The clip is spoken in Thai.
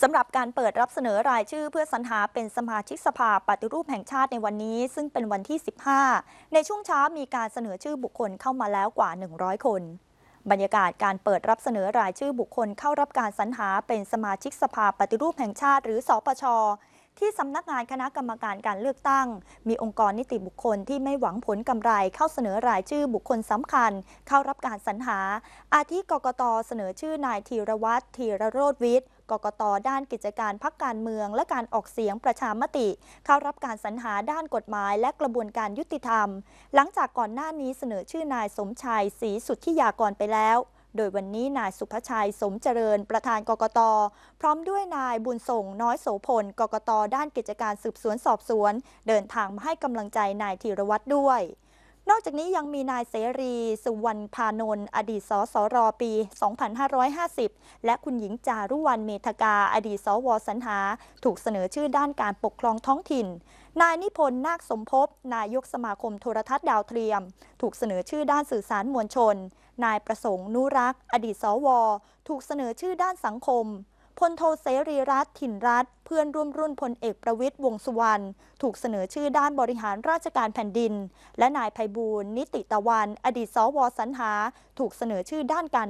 สำหรับการเปิดรับเสนอรายชื่อเพื่อสรรหาเป็นสมาชิกสภาปฏิรูปแห่งชาติในวันนี้ซึ่งเป็นวันที่ 15 ในช่วงเช้ามีการเสนอชื่อบุคคลเข้ามาแล้วกว่า 100 คน บรรยากาศการเปิดรับเสนอรายชื่อบุคคลเข้ารับการสรรหาเป็นสมาชิกสภา ปฏิรูปแห่งชาติ หรือสปชที่สำนักงานคณะกรรมการการเลือกตั้ง มีองค์กรนิติบุคคลที่ไม่หวังผลกำไร เข้าเสนอรายชื่อบุคคลสำคัญ เข้ารับการสรรหา อาทิกกตเสนอชื่อนายธีรวัตรธีรโรธวิทย์กกต ด้านกิจการพักการเมืองและการออกเสียงประชามติ เข้ารับการสรรหาด้านกฎหมาย และกระบวนการยุติธรรม หลังจากก่อนหน้านี้เสนอชื่อนายสมชายศรีสุทธิยากรไปแล้ว โดยวันนี้นายสุภชัยสมเจริญ ประธานกกตพร้อมด้วยนายบุญส่ง น้อยโสพลกกต ด้านกิจการสืบสวนสอบสวน เดินทางมาให้กำลังใจนายธีรวัตรด้วยนอกจากนี้ยังมีนายเสรี สุวรรณพานนท์อดีตสสรปี 2550 และคุณหญิงจารุวรรณเมธกา อดีตสวสัญหา ถูกเสนอชื่อด้านการปกครองท้องถิ่น นายนิพนธ์นาคสมภพนายกสมาคมโทรทัศน์ดาวเทียม ถูกเสนอชื่อด้านสื่อสารมวลชน นายประสงค์นุรักษ์อดีตสวถูกเสนอชื่อด้านสังคมพลโทเสรีรัตน์ถิ่นรัฐ เพื่อนร่วมรุ่นพลเอกประวิทย์วงสุวรรณถูกเสนอชื่อด้านบริหารราชการแผ่นดิน และนายภัยบูลนิติตะวัน อดีตสวสรรหา ถูกเสนอชื่อด้านการ